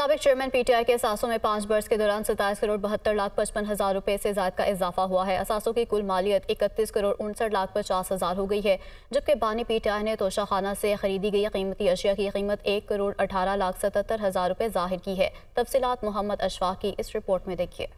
सबक chairman PTI के असासों में पाँच बर्स के दौरान सताईस करोड़ बहत्तर लाख पचपन हज़ार रुपये से ज़्यादा का इजाफा हुआ है असासों की कुल मालियत इकतीस करोड़ उनसठ लाख पचास हज़ार हो गई है जबकि बानी पीटीआई ने तोशाखाना से खरीदी गई कीमती अशिया की कीमत एक करोड़ अठारह लाख सतहत्तर हज़ार रुपये जाहिर की है तफसीत मोहम्मद अशफाक की इस रिपोर्ट में देखिए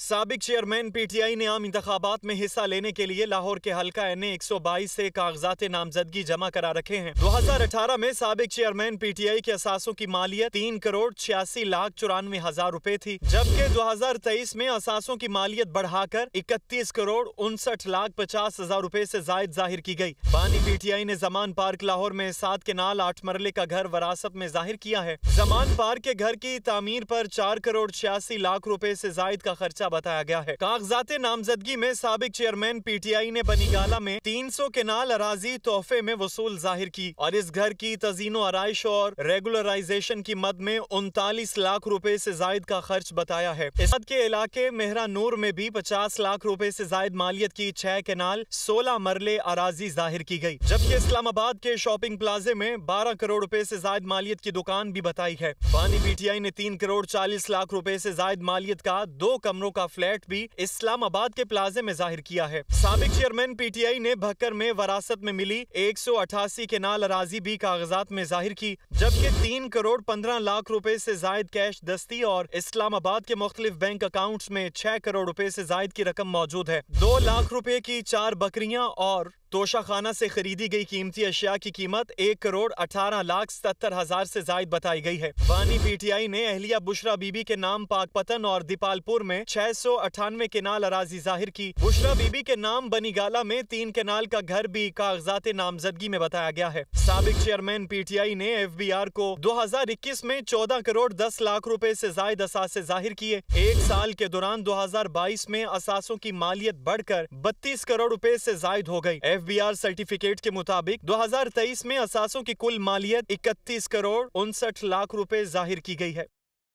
सबक चेयरमैन पीटीआई ने आम इंतबात में हिस्सा लेने के लिए लाहौर के हल्का एन एक सौ बाईस से कागजात नामजदगी जमा करा रखे हैं 2018 में सबक चेयरमैन पीटीआई के असासों की मालियत तीन करोड़ छियासी लाख चौरानवे हजार रूपए थी जबकि 2023 में असासों की मालियत बढ़ाकर इकतीस करोड़ उनसठ लाख पचास हजार रूपए ऐसी जायद जाहिर की गयी बानी आई ने जमान पार्क लाहौर में सात के नाल आठ मरले का घर वरासत में जाहिर किया है जमान पार्क के घर की तमीर आरोप चार करोड़ छियासी लाख रूपए ऐसी जायद का खर्चा बताया गया है कागजात नामजदगी में सबक चेयरमैन पीटीआई ने बनीगाला में 300 केनाल अराजी तोहफे में वसूल जाहिर की और इस घर की तजीनो आरइश और रेगुलराइजेशन की मद में उनतालीस लाख रूपए ऐसी जायद का खर्च बताया है इस के इलाके मेहरा नूर में भी पचास लाख रूपए ऐसी जायद मालियत की छह केनाल सोलह मरले अराजी जाहिर की गयी जबकि इस्लामाबाद के शॉपिंग प्लाजे में बारह करोड़ रूपए ऐसी जायद मालियत की दुकान भी बताई है पानी आई ने तीन करोड़ चालीस लाख रूपए ऐसी जायद मालियत का दो कमरों का का फ्लैट भी इस्लामाबाद के प्लाजे में जाहिर किया है सबक चेयरमैन पीटीआई ने भक्कर में वरासत में मिली एक सौ अठासी के नाल अराजी भी कागजात में जाहिर की जबकि तीन करोड़ पंद्रह लाख रूपए ऐसी जायद कैश दस्ती और इस्लामाबाद के मुख्तलिफ बैंक अकाउंट में छह करोड़ रूपए ऐसी जायद की रकम मौजूद है दो लाख रूपए की चार बकरियाँ और तोशाखाना से खरीदी गई कीमती अशिया की कीमत एक करोड़ अठारह लाख सत्तर हजार से जायद बताई गई है वानी पीटीआई ने अहलिया बुशरा बीबी के नाम पाकपतन और दीपालपुर में छह सौ अठानवे केनाल अराजी जाहिर की बुशरा बीबी के नाम बनीगाला में तीन केनाल का घर भी कागजात नामजदगी में बताया गया है सबक चेयरमैन पीटीआई ने एफ बी आर को दो हजार इक्कीस में चौदह करोड़ दस लाख रूपए ऐसी जायद असासे जाहिर किए एक साल के दौरान दो हजार बाईस में असासों की मालियत बढ़कर बत्तीस करोड़ रूपए ऐसी जायद हो गयी एफबीआर सर्टिफिकेट के मुताबिक 2023 में असासों की कुल मालियत इकतीस करोड़ उनसठ लाख रुपए जाहिर की गई है